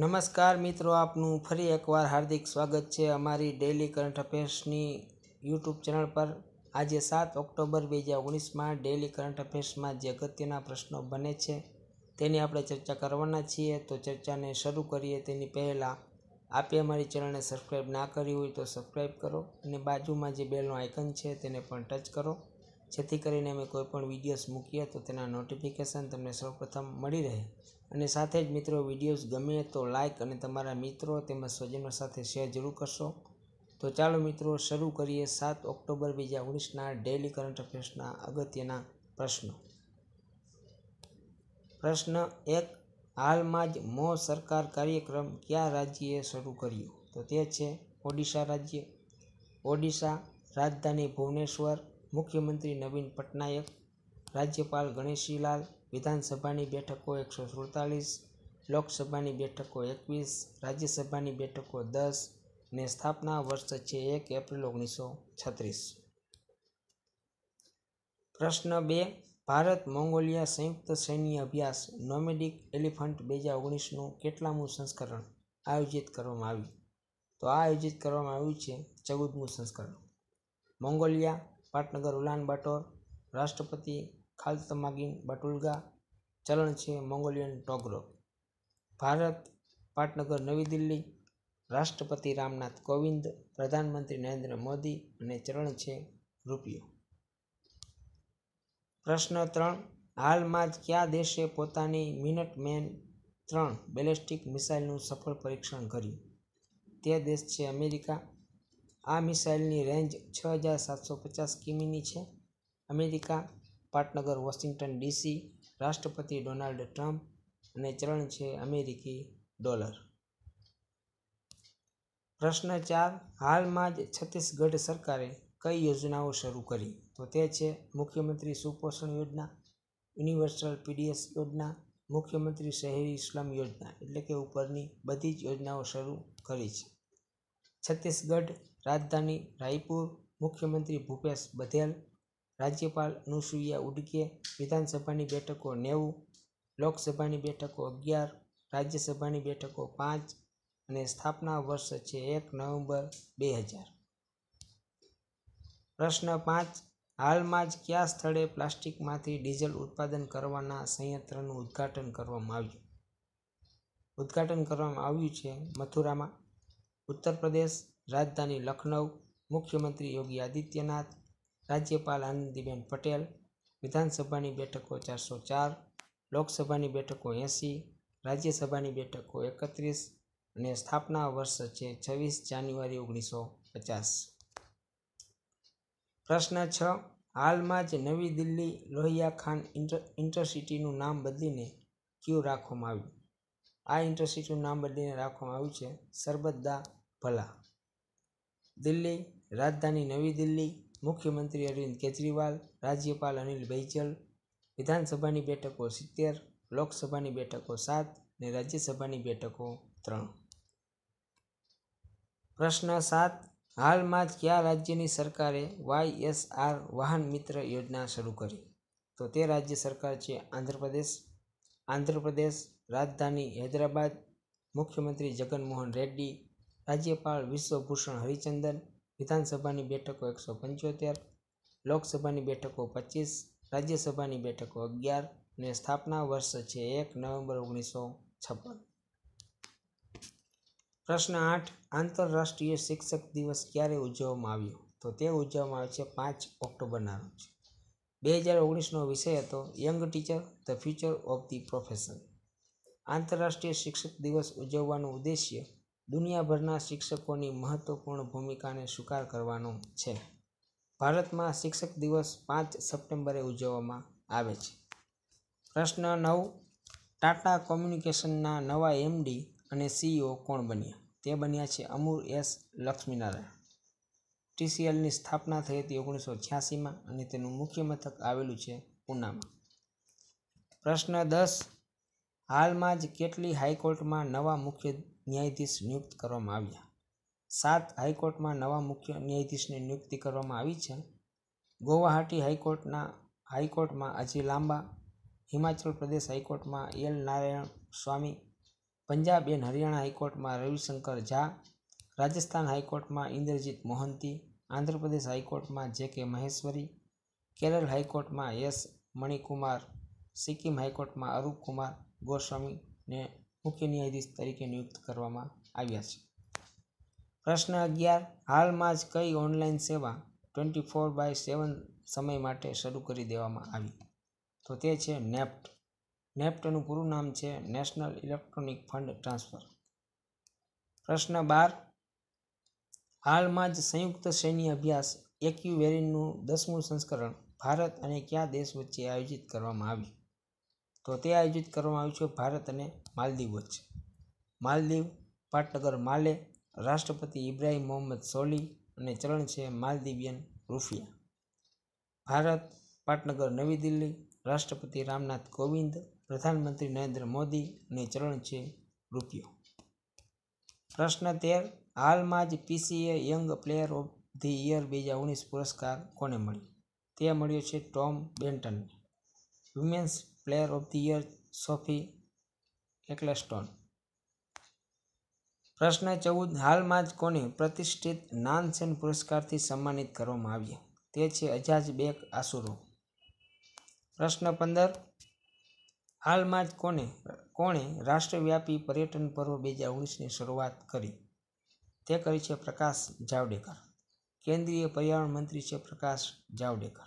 નમસ્કાર મિત્રો આપનું ફરી એકવાર હાર્દિક સ્વાગત છે અમારી ડેઇલી કરંટ અફેર્સની યુટ્યુબ ચેનલ પર આજે સાત ઓક્ટોબર બે હજાર ઓગણીસમાં ડેઇલી કરંટ અફેર્સમાં જે અગત્યના પ્રશ્નો બને છે તેની આપણે ચર્ચા કરવાના છીએ તો ચર્ચાને શરૂ કરીએ તેની પહેલાં આપે અમારી ચેનલને સબસ્ક્રાઈબ ના કરી હોય તો સબસ્ક્રાઈબ કરો અને બાજુમાં જે બેલનું આઇકન છે તેને પણ ટચ કરો જેથી કરીને અમે કોઈપણ વિડીયોઝ મૂકીએ તો તેના નોટિફિકેશન તમને સૌપ્રથમ મળી રહે અને સાથે જ મિત્રો વિડીયોઝ ગમે તો લાઇક અને તમારા મિત્રો તેમજ સ્વજનો સાથે શેર જરૂર કરશો તો ચાલો મિત્રો શરૂ કરીએ સાત ઓક્ટોબર બે હજાર ઓગણીસના ડેઇલી કરંટ અફેર્સના અગત્યના પ્રશ્નો પ્રશ્ન એક હાલમાં જ મો સરકાર કાર્યક્રમ કયા રાજ્યએ શરૂ કર્યું તો તે છે ઓડિશા રાજ્ય ઓડિશા રાજધાની ભુવનેશ્વર મુખ્યમંત્રી નવીન પટનાયક રાજ્યપાલ ગણેશીલાલ વિધાનસભાની બેઠકો એકસો સુડતાલીસ લોકસભાની બેઠકો એકવીસ રાજ્યસભાની બેઠકો દસ ને સ્થાપના વર્ષ છે એક એપ્રિલ ઓગણીસો છત્રીસ પ્રશ્ન બે ભારત મોંગોલિયા સંયુક્ત સૈન્ય અભ્યાસ નોમેડિક એલિફન્ટ બે હજાર ઓગણીસનું કેટલામું સંસ્કરણ આયોજિત કરવામાં આવ્યું તો આ આયોજિત કરવામાં આવ્યું છે ચૌદમું સંસ્કરણ મોંગોલિયા પાટનગર ઉલાન બાટોર રાષ્ટ્રપતિ ખાલતમાગીન બટુલગા ચલણ છે મોંગોલિયન ટોગરો ભારત પાટનગર નવી દિલ્હી રાષ્ટ્રપતિ રામનાથ કોવિંદ પ્રધાનમંત્રી નરેન્દ્ર મોદી અને ચલણ છે રૂપિયો પ્રશ્ન ત્રણ હાલમાં જ કયા દેશે પોતાની મિનટ મેન ત્રણ બેલેસ્ટિક મિસાઇલનું સફળ પરીક્ષણ કર્યું તે દેશ છે અમેરિકા આ મિસાઇલની રેન્જ છ હજાર સાતસો પચાસ કિમીની છે અમેરિકા પાટનગર વોશિંગ્ટન ડીસી રાષ્ટ્રપતિ ડોનાલ્ડ ટ્રમ્પ અને ચલણ છે અમેરિકી ડોલર પ્રશ્ન ચાર હાલમાં જ છત્તીસગઢ સરકારે કઈ યોજનાઓ શરૂ કરી તો તે છે મુખ્યમંત્રી સુપોષણ યોજના યુનિવર્સલ પીડીએસ યોજના મુખ્યમંત્રી શહેરી સ્લમ યોજના એટલે કે ઉપરની બધી જ યોજનાઓ શરૂ કરી છે છત્તીસગઢ રાજધાની રાયપુર મુખ્યમંત્રી ભૂપેશ બધેલ રાજ્યપાલ અનુસુઈયા ઉડકે વિધાનસભાની બેઠકો નેવું લોકસભાની બેઠકો અગિયાર રાજ્યસભાની બેઠકો પાંચ અને સ્થાપના વર્ષ છે એક નવેમ્બર બે હજાર પ્રશ્ન પાંચ હાલમાં જ કયા સ્થળે પ્લાસ્ટિકમાંથી ડીઝલ ઉત્પાદન કરવાના સંયંત્રનું ઉદ્ઘાટન કરવામાં આવ્યું ઉદ્ઘાટન કરવામાં આવ્યું છે મથુરામાં ઉત્તર પ્રદેશ રાજધાની લખનઉ મુખ્યમંત્રી યોગી આદિત્યનાથ રાજ્યપાલ આનંદીબેન પટેલ વિધાનસભાની બેઠકો ચારસો ચાર લોકસભાની બેઠકો એંસી રાજ્યસભાની બેઠકો એકત્રીસ અને સ્થાપના વર્ષ છે છવ્વીસ જાન્યુઆરી ઓગણીસો પચાસ પ્રશ્ન છ હાલમાં જ નવી દિલ્હી લોહિયા ખાન ઇન્ટરસિટીનું નામ બદલીને ક્યું રાખવામાં આવ્યું આ ઇન્ટરસિટીનું નામ બદલીને રાખવામાં આવ્યું છે સરબદ્દા ભલા દિલ્હી રાજધાની નવી દિલ્હી મુખ્યમંત્રી અરવિંદ કેજરીવાલ રાજ્યપાલ અનિલ બૈજલ વિધાનસભાની બેઠકો સિત્તેર લોકસભાની બેઠકો સાત ને રાજ્યસભાની બેઠકો ત્રણ પ્રશ્ન સાત હાલમાં જ કયા રાજ્યની સરકારે વાય એસ આર વાહન મિત્ર યોજના શરૂ કરી તો તે રાજ્ય સરકાર છે આંધ્રપ્રદેશ આંધ્રપ્રદેશ રાજધાની હૈદરાબાદ મુખ્યમંત્રી જગનમોહન રેડ્ડી રાજ્યપાલ વિશ્વભૂષણ હરિચંદન વિધાનસભાની બેઠકો એકસો પંચોતેર લોકસભાની બેઠકો પચીસ રાજ્યસભાની બેઠકો અગિયાર અને સ્થાપના વર્ષ છે એક નવેમ્બર ઓગણીસો છપ્પન પ્રશ્ન આઠ આંતરરાષ્ટ્રીય શિક્ષક દિવસ ક્યારે ઉજવવામાં આવ્યો તો તે ઉજવવામાં આવે છે પાંચ ઓક્ટોબરના રોજ બે હજાર ઓગણીસનો વિષય હતો young teacher the future of the profession આંતરરાષ્ટ્રીય શિક્ષક દિવસ ઉજવવાનો ઉદ્દેશ્ય દુનિયાભરના શિક્ષકોની મહત્વપૂર્ણ ભૂમિકાને સ્વીકાર કરવાનો છે ભારતમાં શિક્ષક દિવસ પાંચ સપ્ટેમ્બરે ઉજવવામાં આવે છે પ્રશ્ન નવ ટાટા કોમ્યુનિકેશનના નવા એમડી અને સીઈઓ કોણ બન્યા તે બન્યા છે અમૂર એસ લક્ષ્મીનારાયણ ટીસીએલની સ્થાપના થઈ હતી ઓગણીસો છ્યાસીમાં અને તેનું મુખ્ય મથક આવેલું છે પૂનામાં પ્રશ્ન દસ હાલમાં જ કેટલી હાઈકોર્ટમાં નવા મુખ્ય ન્યાયાધીશ નિયુક્ત કરવામાં આવ્યા સાત હાઈકોર્ટમાં નવા મુખ્ય ન્યાયાધીશની નિયુક્તિ કરવામાં આવી છે ગુવાહાટી હાઈકોર્ટના હાઈકોર્ટમાં અજી લાંબા હિમાચલ પ્રદેશ હાઈકોર્ટમાં એલ નારાયણ સ્વામી પંજાબ એન્ડ હરિયાણા હાઈકોર્ટમાં રવિશંકર ઝા રાજસ્થાન હાઈકોર્ટમાં ઇન્દ્રજીત મોહંતી આંધ્રપ્રદેશ હાઈકોર્ટમાં જે કે મહેશ્વરી કેરળ હાઈકોર્ટમાં એસ મણિકુમાર સિક્કિમ હાઈકોર્ટમાં અરૂપ કુમાર ગોસ્વામીને મુખ્ય ન્યાયાધીશ તરીકે નિયુક્ત કરવામાં આવ્યા છે પ્રશ્ન અગિયાર હાલમાં જ કઈ ઓનલાઈન સેવા ટ્વેન્ટી ફોર બાય સેવન સમય માટે શરૂ કરી દેવામાં આવી તો તે છે નેફ્ટ નેફ્ટનું પૂરું નામ છે નેશનલ ઇલેક્ટ્રોનિક ફંડ ટ્રાન્સફર પ્રશ્ન બાર હાલમાં જ સંયુક્ત સૈન્ય અભ્યાસ એક્યુ એક્યુવેરિનનું દસમું સંસ્કરણ ભારત અને કયા દેશ વચ્ચે આયોજિત કરવામાં આવ્યું તો તે આયોજિત કરવામાં આવ્યું છે ભારત અને માલદીવ વચ્ચે માલદીવ પાટનગર માલે રાષ્ટ્રપતિ ઇબ્રાહિમ મોહમ્મદ સોલી અને ચલણ છે માલદીવિયન રૂફિયા ભારત પાટનગર નવી દિલ્હી રાષ્ટ્રપતિ રામનાથ કોવિંદ પ્રધાનમંત્રી નરેન્દ્ર મોદી અને ચલણ છે રૂપિયો પ્રશ્ન તેર હાલમાં જ PCA young player of the year બે હજાર ઓગણીસ પુરસ્કાર કોને મળ્યો તે મળ્યો છે ટોમ બેન્ટનને women's player of the year Sophie Ecclestone પ્રશ્ન ચૌદ હાલમાં જ કોને પ્રતિષ્ઠિત નાનસેન પુરસ્કારથી સન્માનિત કરવામાં આવ્યા તે છે અજાજ બેક આસુરો પ્રશ્ન પંદર હાલમાં જ કોને કોણે રાષ્ટ્રવ્યાપી પર્યટન પર્વ બે હજાર ઓગણીસની શરૂઆત કરી તે કરી છે પ્રકાશ જાવડેકર કેન્દ્રીય પર્યાવરણ મંત્રી છે પ્રકાશ જાવડેકર